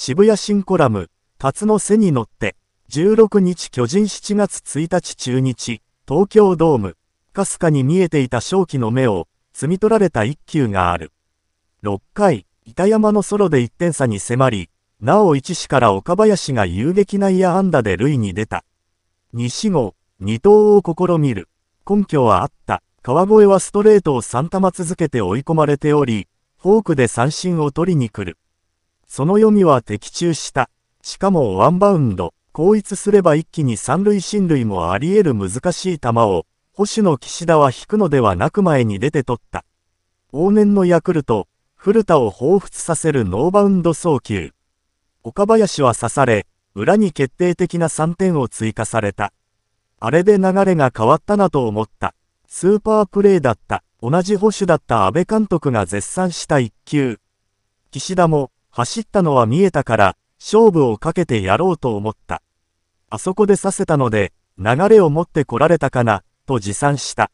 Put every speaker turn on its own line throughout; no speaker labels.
渋谷新コラム、辰の背に乗って、16日巨人7月1日中日、東京ドーム、かすかに見えていた正気の目を、摘み取られた一球がある。6回、板山のソロで1点差に迫り、なお1市から岡林が遊撃内野安打で塁に出た。西後、二刀を試みる。根拠はあった。川越はストレートを3玉続けて追い込まれており、フォークで三振を取りに来る。その読みは的中した。しかもワンバウンド、後逸すれば一気に三塁進塁もあり得る難しい球を、保守の岸田は引くのではなく前に出て取った。往年のヤクルト、古田を彷彿させるノーバウンド送球。岡林は刺され、裏に決定的な3点を追加された。あれで流れが変わったなと思った。スーパープレーだった。同じ保守だった安倍監督が絶賛した一球。岸田も、走ったのは見えたから、勝負をかけてやろうと思った。あそこでさせたので、流れを持ってこられたかな、と持参した。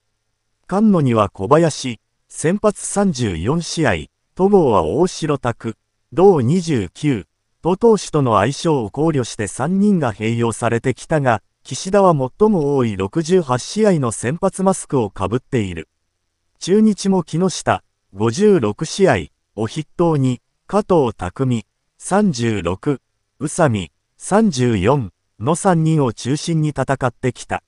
菅野には小林、先発34試合、戸郷は大城拓、同29、都投手との相性を考慮して3人が併用されてきたが、岸田は最も多い68試合の先発マスクをかぶっている。中日も木下、56試合、を筆頭に、加藤匠、36、宇佐美、34の3人を中心に戦ってきた。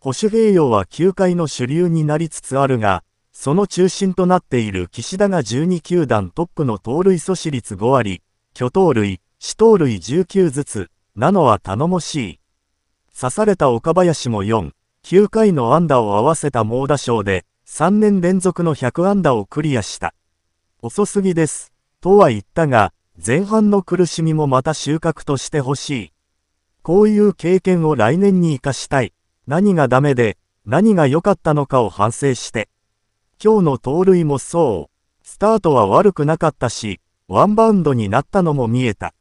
保守平洋は球界の主流になりつつあるが、その中心となっている岸田が12球団トップの盗塁阻止率5割、巨盗塁、死盗塁19ずつ、なのは頼もしい。刺された岡林も4、9回の安打を合わせた猛打賞で、3年連続の100安打をクリアした。遅すぎです。とは言ったが、前半の苦しみもまた収穫としてほしい。こういう経験を来年に活かしたい。何がダメで、何が良かったのかを反省して。今日の盗塁もそう。スタートは悪くなかったし、ワンバウンドになったのも見えた。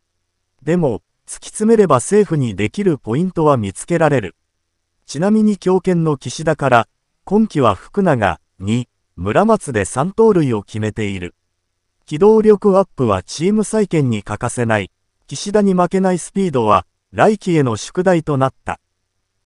でも、突き詰めれば政府にできるポイントは見つけられる。ちなみに強権の岸田から、今季は福永、に、村松で3盗塁を決めている。機動力アップはチーム再建に欠かせない。岸田に負けないスピードは、来季への宿題となった。